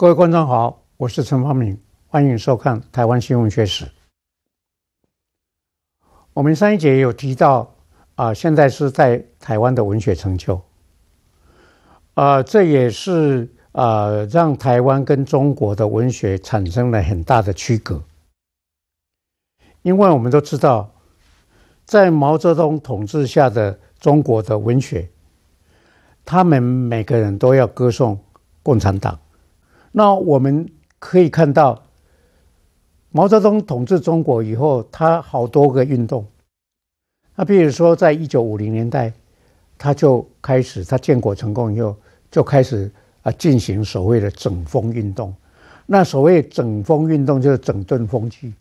各位观众好，我是陈方明，欢迎收看《台湾新闻学史》。我们上一节有提到啊，现在是在台湾的文学成就，啊，这也是啊，让台湾跟中国的文学产生了很大的区隔。因为我们都知道，在毛泽东统治下的中国的文学，他们每个人都要歌颂共产党。那我们可以看到，毛泽东统治中国以后，他好多个运动。那比如说，在一九五零年代，他就开始，他建国成功以后，就开始啊进行所谓的整风运动。那所谓整风运动，就是整顿风气。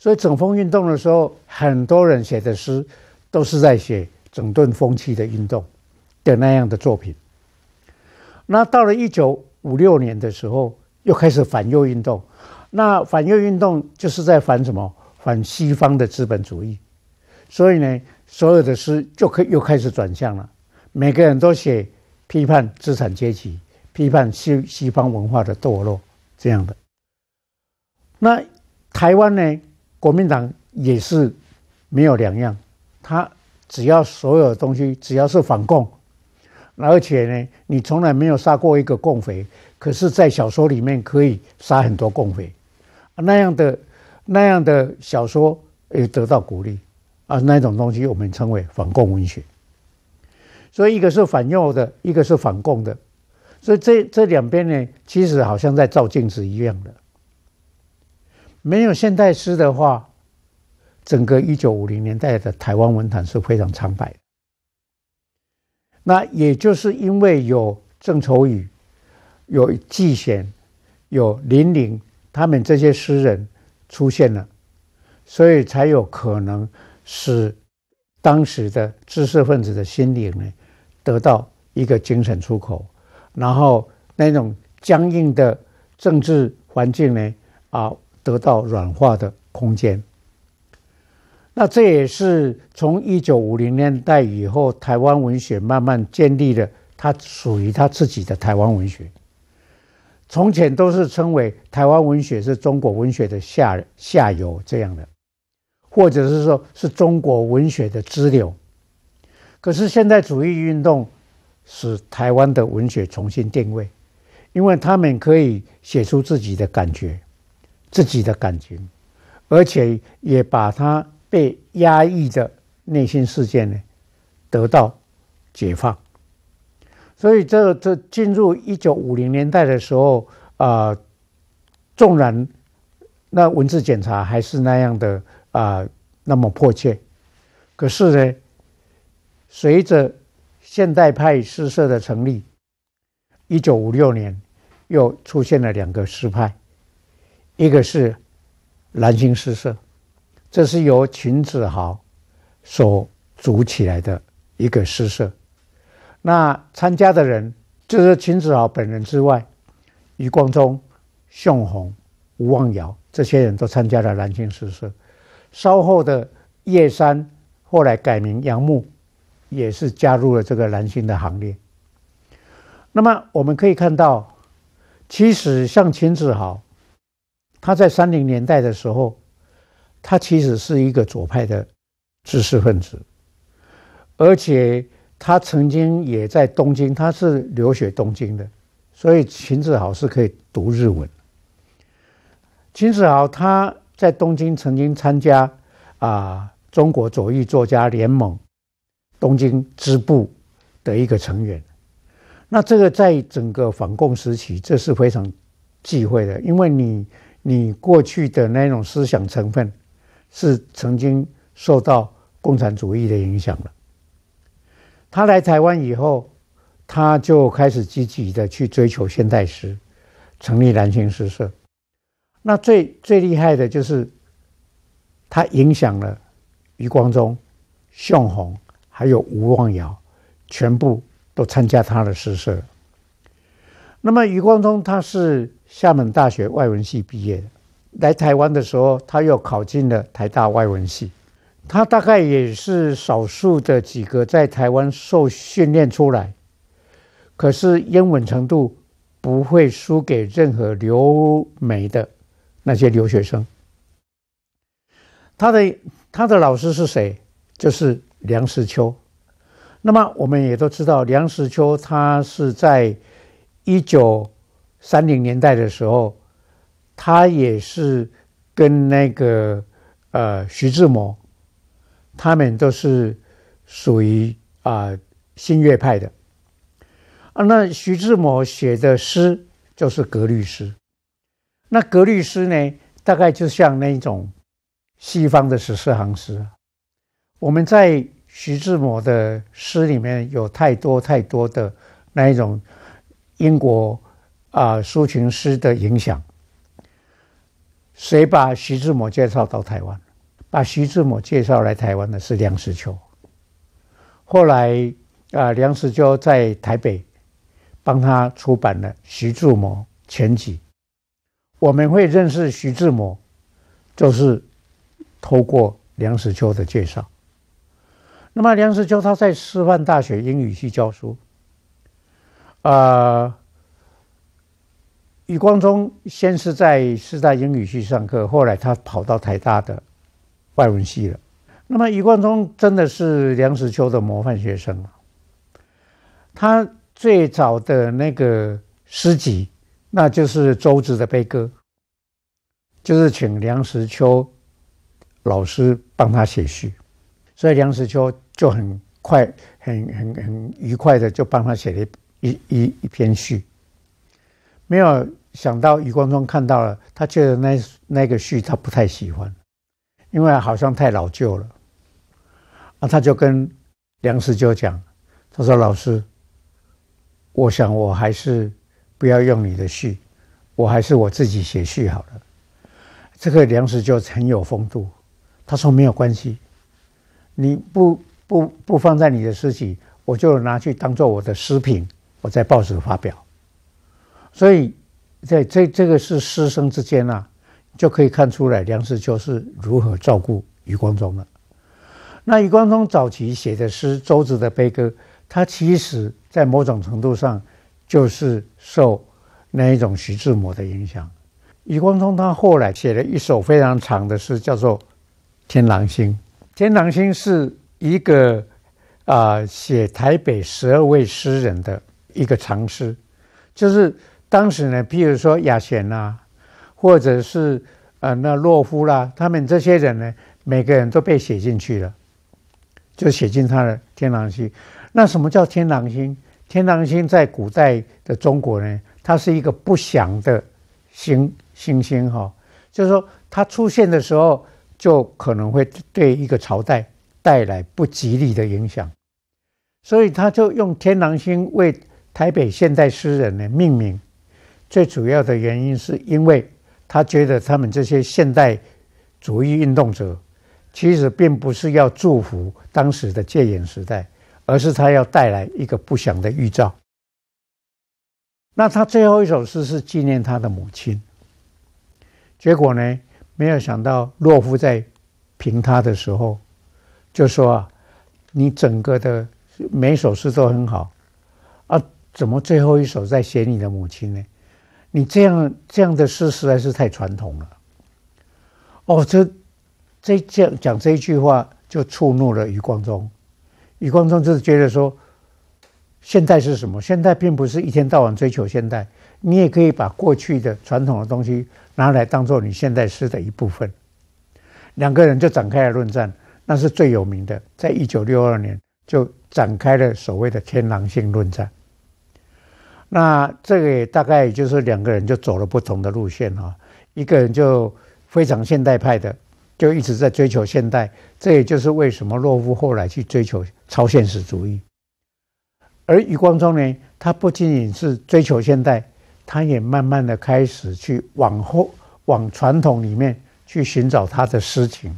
所以，整风运动的时候，很多人写的诗都是在写整顿风气的运动的那样的作品。那到了一九五六年的时候，又开始反右运动。那反右运动就是在反什么？反西方的资本主义。所以呢，所有的诗就可又开始转向了。每个人都写批判资产阶级，批判西西方文化的堕落这样的。那台湾呢？国民党也是没有两样。他只要所有东西，只要是反共。而且呢，你从来没有杀过一个共匪，可是，在小说里面可以杀很多共匪，那样的那样的小说也得到鼓励啊，那种东西我们称为反共文学。所以，一个是反右的，一个是反共的，所以这这两边呢，其实好像在照镜子一样的。没有现代诗的话，整个一九五零年代的台湾文坛是非常苍白的。那也就是因为有郑愁予、有季弦、有林玲他们这些诗人出现了，所以才有可能使当时的知识分子的心灵呢，得到一个精神出口，然后那种僵硬的政治环境呢，啊，得到软化的空间。那这也是从一九五零年代以后，台湾文学慢慢建立了它属于它自己的台湾文学。从前都是称为台湾文学是中国文学的下下游这样的，或者是说是中国文学的支流。可是现代主义运动使台湾的文学重新定位，因为他们可以写出自己的感觉，自己的感情，而且也把它。被压抑的内心世界呢，得到解放。所以，这这进入一九五零年代的时候啊，纵然那文字检查还是那样的啊那么迫切，可是呢，随着现代派诗社的成立，一九五六年又出现了两个诗派，一个是蓝星诗社。这是由秦子豪所组起来的一个诗社。那参加的人，就是秦子豪本人之外，余光中、熊红、吴望尧这些人都参加了蓝青诗社。稍后的叶山，后来改名杨牧，也是加入了这个蓝青的行列。那么我们可以看到，其实像秦子豪，他在三零年代的时候。他其实是一个左派的知识分子，而且他曾经也在东京，他是留学东京的，所以秦志豪是可以读日文。秦子豪他在东京曾经参加啊中国左翼作家联盟东京支部的一个成员，那这个在整个反共时期，这是非常忌讳的，因为你你过去的那种思想成分。是曾经受到共产主义的影响了。他来台湾以后，他就开始积极的去追求现代诗，成立蓝星诗社。那最最厉害的就是，他影响了余光中、向红，还有吴望尧，全部都参加他的诗社。那么余光中他是厦门大学外文系毕业的。来台湾的时候，他又考进了台大外文系。他大概也是少数的几个在台湾受训练出来，可是英文程度不会输给任何留美的那些留学生。他的他的老师是谁？就是梁实秋。那么我们也都知道，梁实秋他是在一九三零年代的时候。他也是跟那个呃徐志摩，他们都是属于啊新月派的啊。那徐志摩写的诗就是格律诗，那格律诗呢，大概就像那一种西方的十四行诗。我们在徐志摩的诗里面有太多太多的那一种英国啊抒情诗的影响。谁把徐志摩介绍到台湾？把徐志摩介绍来台湾的是梁实秋。后来啊，梁实秋在台北帮他出版了《徐志摩全集》。我们会认识徐志摩，就是透过梁实秋的介绍。那么，梁实秋他在师范大学英语系教书啊。余光中先是在师大英语系上课，后来他跑到台大的外文系了。那么余光中真的是梁实秋的模范学生他最早的那个诗集，那就是《周子的悲歌》，就是请梁实秋老师帮他写序，所以梁实秋就很快、很、很、很愉快的就帮他写了一、一、一篇序。没有想到余光中看到了，他觉得那那个序他不太喜欢，因为好像太老旧了。啊，他就跟梁实秋讲，他说：“老师，我想我还是不要用你的序，我还是我自己写序好了。”这个梁实秋很有风度，他说：“没有关系，你不不不放在你的诗集，我就拿去当做我的诗品，我在报纸发表。”所以，在这这个是师生之间啊，就可以看出来梁实秋是如何照顾余光中的。那余光中早期写的诗，周子的悲歌，他其实，在某种程度上，就是受那一种徐志摩的影响。余光中他后来写了一首非常长的诗，叫做《天狼星》。《天狼星》是一个啊，写台北十二位诗人的一个长诗，就是。当时呢，譬如说雅贤啦，或者是呃那洛夫啦，他们这些人呢，每个人都被写进去了，就写进他的天狼星。那什么叫天狼星？天狼星在古代的中国呢，它是一个不祥的星星星哈，就是说它出现的时候，就可能会对一个朝代带来不吉利的影响，所以他就用天狼星为台北现代诗人呢命名。最主要的原因是因为他觉得他们这些现代主义运动者，其实并不是要祝福当时的戒严时代，而是他要带来一个不祥的预兆。那他最后一首诗是纪念他的母亲，结果呢，没有想到洛夫在评他的时候就说啊，你整个的每首诗都很好，啊，怎么最后一首在写你的母亲呢？你这样这样的诗实在是太传统了，哦，这这这讲这一句话就触怒了余光中，余光中就是觉得说，现代是什么？现代并不是一天到晚追求现代，你也可以把过去的传统的东西拿来当做你现代诗的一部分。两个人就展开了论战，那是最有名的，在一九六二年就展开了所谓的天狼星论战。那这个大概也就是两个人就走了不同的路线啊，一个人就非常现代派的，就一直在追求现代。这也就是为什么洛夫后来去追求超现实主义，而余光中呢，他不仅仅是追求现代，他也慢慢的开始去往后往传统里面去寻找他的诗情。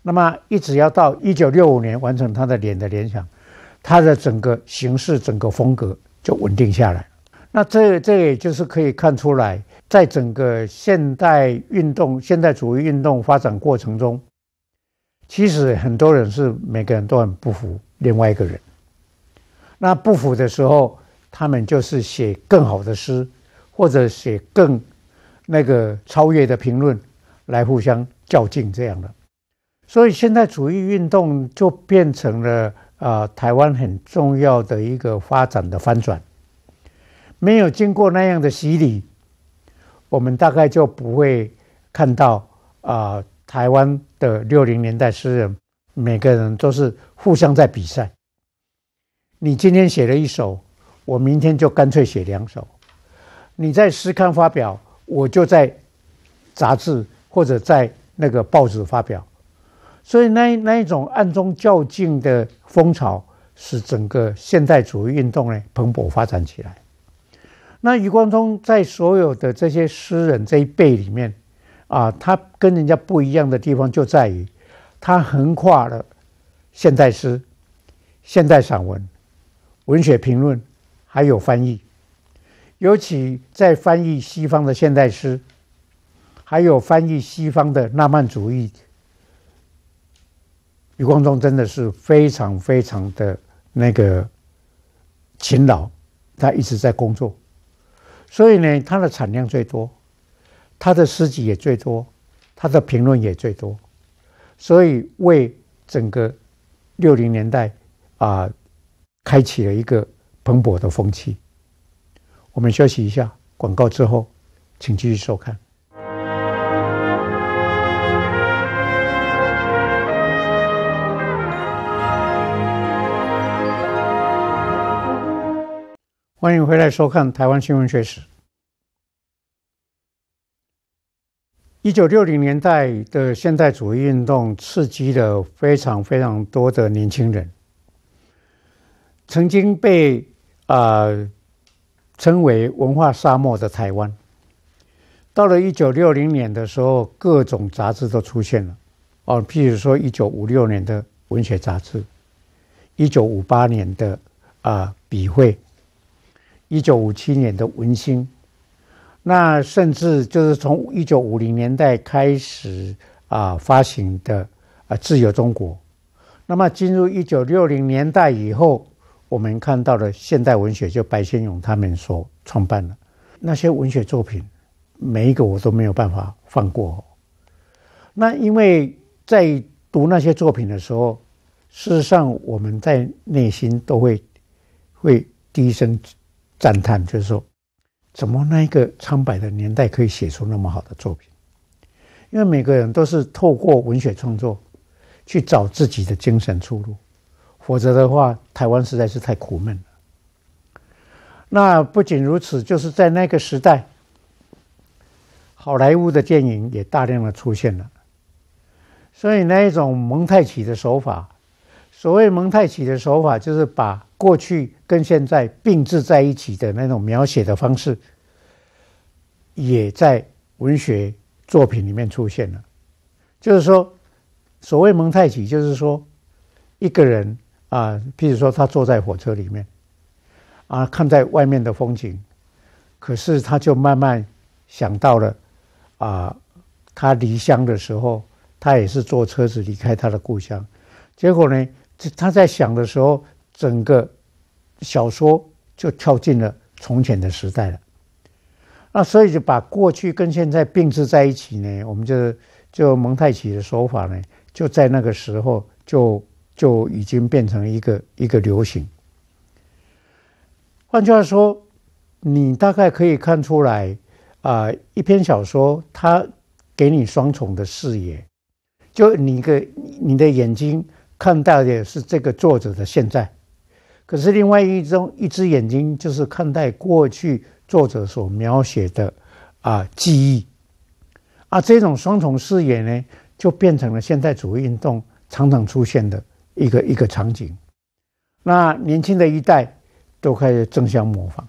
那么一直要到一九六五年完成他的《脸的联想》，他的整个形式、整个风格。就稳定下来那这这也就是可以看出来，在整个现代运动、现代主义运动发展过程中，其实很多人是每个人都很不服另外一个人。那不服的时候，他们就是写更好的诗，或者写更那个超越的评论来互相较劲这样的。所以现代主义运动就变成了。啊，台湾很重要的一个发展的翻转，没有经过那样的洗礼，我们大概就不会看到啊，台湾的六零年代诗人每个人都是互相在比赛。你今天写了一首，我明天就干脆写两首。你在《诗刊》发表，我就在杂志或者在那个报纸发表。所以那那一种暗中较劲的风潮，使整个现代主义运动呢蓬勃发展起来。那余光中在所有的这些诗人这一辈里面，啊，他跟人家不一样的地方就在于，他横跨了现代诗、现代散文、文学评论，还有翻译。尤其在翻译西方的现代诗，还有翻译西方的浪漫主义。余光中真的是非常非常的那个勤劳，他一直在工作，所以呢，他的产量最多，他的诗集也最多，他的评论也最多，所以为整个六零年代啊开启了一个蓬勃的风气。我们休息一下，广告之后，请继续收看。欢迎回来收看《台湾新闻学史》。一九六零年代的现代主义运动刺激了非常非常多的年轻人。曾经被啊称为文化沙漠的台湾，到了一九六零年的时候，各种杂志都出现了。哦，譬如说一九五六年的文学杂志，一九五八年的啊笔会。一九五七年的《文心》，那甚至就是从一九五零年代开始啊发行的啊，《自由中国》。那么进入一九六零年代以后，我们看到的现代文学，就白先勇他们所创办的那些文学作品，每一个我都没有办法放过。那因为在读那些作品的时候，事实上我们在内心都会会低声。赞叹就是说，怎么那个苍白的年代可以写出那么好的作品？因为每个人都是透过文学创作去找自己的精神出路，否则的话，台湾实在是太苦闷了。那不仅如此，就是在那个时代，好莱坞的电影也大量的出现了，所以那一种蒙太奇的手法，所谓蒙太奇的手法，就是把过去。跟现在并置在一起的那种描写的方式，也在文学作品里面出现了。就是说，所谓蒙太奇，就是说，一个人啊，譬如说他坐在火车里面啊，看在外面的风景，可是他就慢慢想到了啊，他离乡的时候，他也是坐车子离开他的故乡。结果呢，他在想的时候，整个。小说就跳进了从前的时代了，那所以就把过去跟现在并置在一起呢？我们就就蒙太奇的手法呢，就在那个时候就就已经变成一个一个流行。换句话说，你大概可以看出来啊，一篇小说它给你双重的视野，就你个你的眼睛看到的是这个作者的现在。可是另外一种一只眼睛就是看待过去作者所描写的啊记忆，啊这种双重视野呢，就变成了现代主义运动常常出现的一个一个场景。那年轻的一代都开始争相模仿。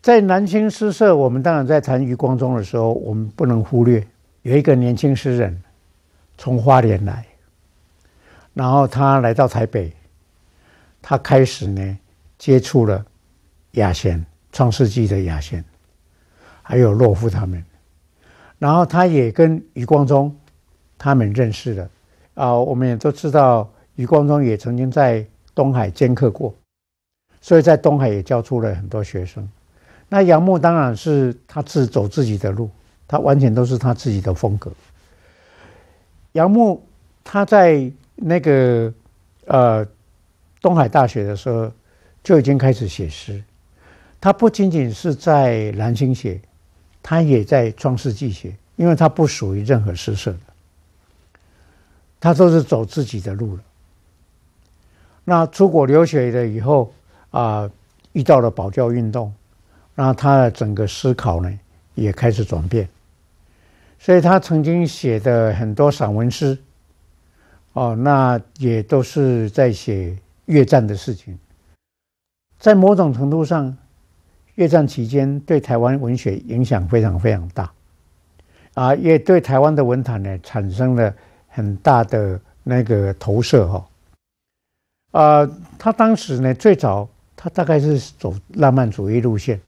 在南青诗社，我们当然在谈余光中的时候，我们不能忽略有一个年轻诗人从花莲来，然后他来到台北。他开始呢，接触了亚贤，创世纪的亚贤，还有洛夫他们，然后他也跟余光中他们认识了啊。我们也都知道，余光中也曾经在东海兼课过，所以在东海也教出了很多学生。那杨牧当然是他自走自己的路，他完全都是他自己的风格。杨牧他在那个呃。东海大学的时候就已经开始写诗，他不仅仅是在蓝星写，他也在创世纪写，因为他不属于任何诗社的，他都是走自己的路了。那出国留学了以后啊，遇到了保教运动，那他的整个思考呢也开始转变，所以他曾经写的很多散文诗哦，那也都是在写。越战的事情，在某种程度上，越战期间对台湾文学影响非常非常大，啊，也对台湾的文坛呢产生了很大的那个投射哈。啊，他当时呢最早，他大概是走浪漫主义路线。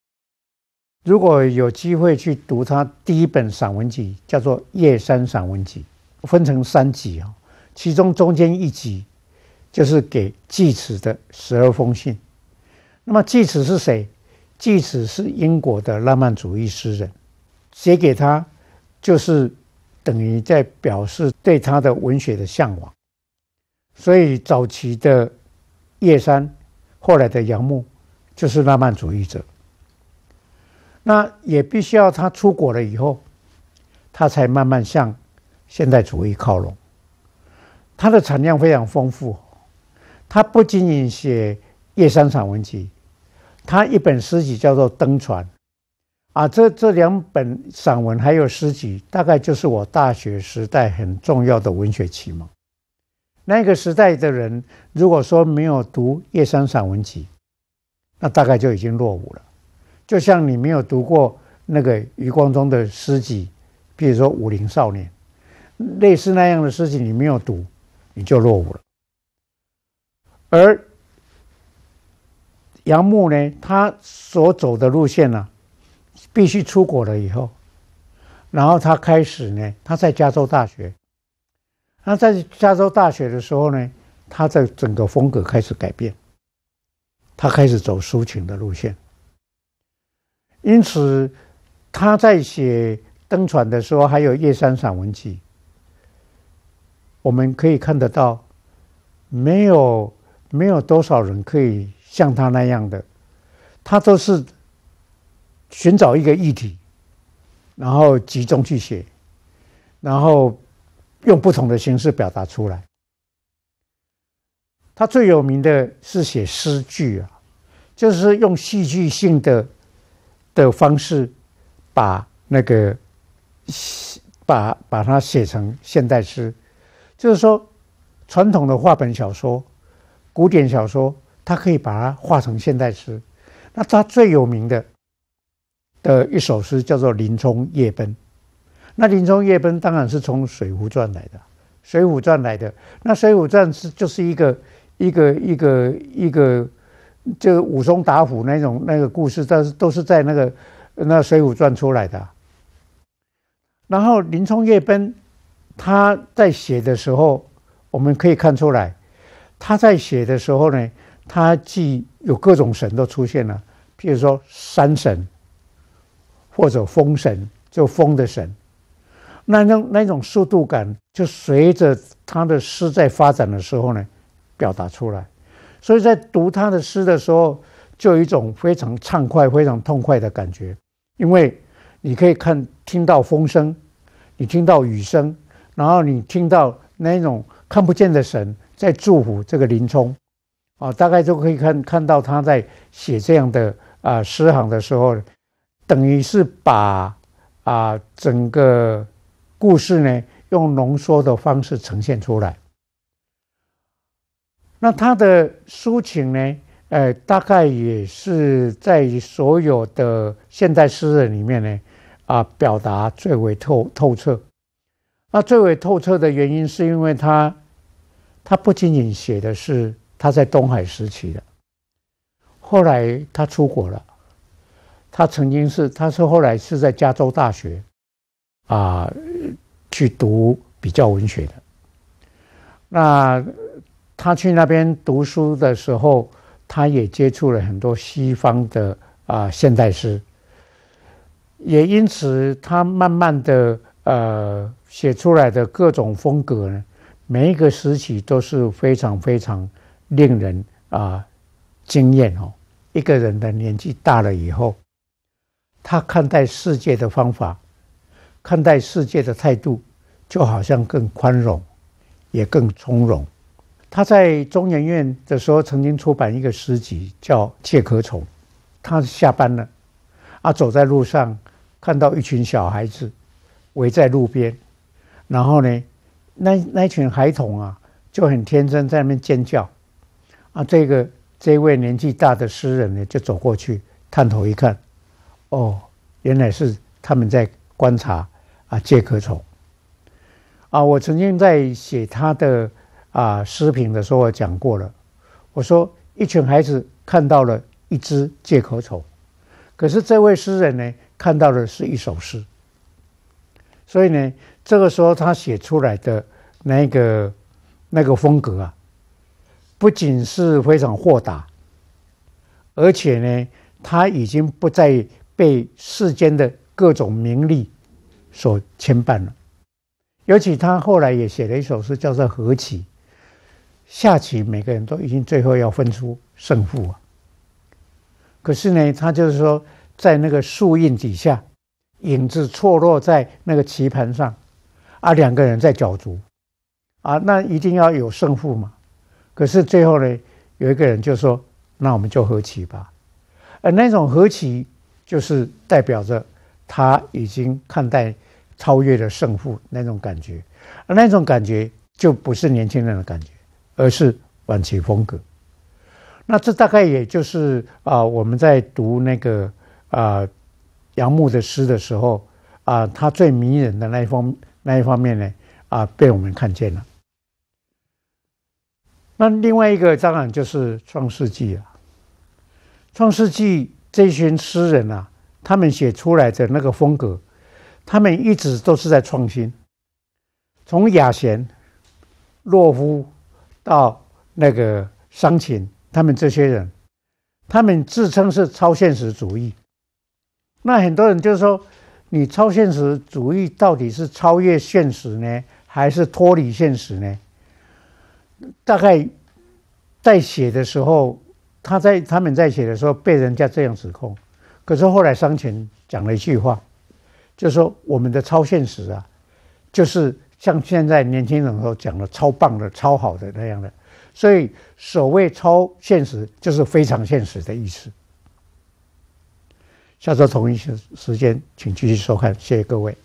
如果有机会去读他第一本散文集，叫做《夜山散文集》，分成三集啊，其中中间一集。就是给济慈的十二封信。那么济慈是谁？济慈是英国的浪漫主义诗人，写给他就是等于在表示对他的文学的向往。所以早期的叶山，后来的杨牧，就是浪漫主义者。那也必须要他出国了以后，他才慢慢向现代主义靠拢。他的产量非常丰富。他不仅仅写《叶山散文集》，他一本诗集叫做《登船》啊，这这两本散文还有诗集，大概就是我大学时代很重要的文学启蒙。那个时代的人，如果说没有读《叶山散文集》，那大概就已经落伍了。就像你没有读过那个余光中的诗集，比如说《武陵少年》，类似那样的诗集，你没有读，你就落伍了。而杨牧呢，他所走的路线呢，必须出国了以后，然后他开始呢，他在加州大学，那在加州大学的时候呢，他的整个风格开始改变，他开始走抒情的路线，因此他在写《登船》的时候，还有《夜山》散文集，我们可以看得到，没有。没有多少人可以像他那样的，他都是寻找一个议题，然后集中去写，然后用不同的形式表达出来。他最有名的是写诗句啊，就是用戏剧性的的方式把那个把把它写成现代诗，就是说传统的画本小说。古典小说，他可以把它化成现代诗。那他最有名的的一首诗叫做《林冲夜奔》。那《林冲夜奔》当然是从《水浒传》来的，《水浒传》来的。那《水浒传》是就是一个一个一个一个，就武松打虎那种那个故事，但是都是在那个那《水浒传》出来的。然后《林冲夜奔》，他在写的时候，我们可以看出来。他在写的时候呢，他既有各种神都出现了，譬如说山神或者风神，就风的神。那那那种速度感就随着他的诗在发展的时候呢，表达出来。所以在读他的诗的时候，就有一种非常畅快、非常痛快的感觉，因为你可以看听到风声，你听到雨声，然后你听到那种看不见的神。在祝福这个林冲，啊，大概就可以看看到他在写这样的啊诗行的时候，等于是把啊整个故事呢用浓缩的方式呈现出来。那他的抒情呢，呃，大概也是在所有的现代诗人里面呢，啊，表达最为透透彻。那最为透彻的原因是因为他。他不仅仅写的是他在东海时期的，后来他出国了，他曾经是他是后来是在加州大学，啊，去读比较文学的。那他去那边读书的时候，他也接触了很多西方的啊现代诗，也因此他慢慢的呃写出来的各种风格呢。每一个时期都是非常非常令人啊惊艳哦。一个人的年纪大了以后，他看待世界的方法、看待世界的态度，就好像更宽容，也更从容。他在中研院的时候曾经出版一个诗集叫《借壳虫》，他下班了啊，走在路上看到一群小孩子围在路边，然后呢？那那群孩童啊，就很天真在那边尖叫，啊，这个这位年纪大的诗人呢，就走过去探头一看，哦，原来是他们在观察啊，借壳虫。啊，我曾经在写他的啊诗评的时候讲过了，我说一群孩子看到了一只借壳虫，可是这位诗人呢，看到的是一首诗，所以呢，这个时候他写出来的。那个那个风格啊，不仅是非常豁达，而且呢，他已经不再被世间的各种名利所牵绊了。尤其他后来也写了一首诗，叫做《和棋》。下棋，每个人都已经最后要分出胜负啊。可是呢，他就是说，在那个树荫底下，影子错落在那个棋盘上，啊，两个人在角逐。啊，那一定要有胜负嘛？可是最后呢，有一个人就说：“那我们就和棋吧。”而那种和棋，就是代表着他已经看待超越了胜负那种感觉，而那种感觉就不是年轻人的感觉，而是晚期风格。那这大概也就是啊，我们在读那个啊杨牧的诗的时候啊，他最迷人的那一方那一方面呢啊，被我们看见了。那另外一个当然就是《创世纪》啊，《创世纪》这群诗人啊，他们写出来的那个风格，他们一直都是在创新。从雅贤、洛夫到那个商琴，他们这些人，他们自称是超现实主义。那很多人就是说，你超现实主义到底是超越现实呢，还是脱离现实呢？大概在写的时候，他在他们在写的时候被人家这样指控，可是后来商前讲了一句话，就说我们的超现实啊，就是像现在年轻人都讲的超棒的、超好的那样的，所以所谓超现实就是非常现实的意思。下周同一时时间，请继续收看，谢谢各位。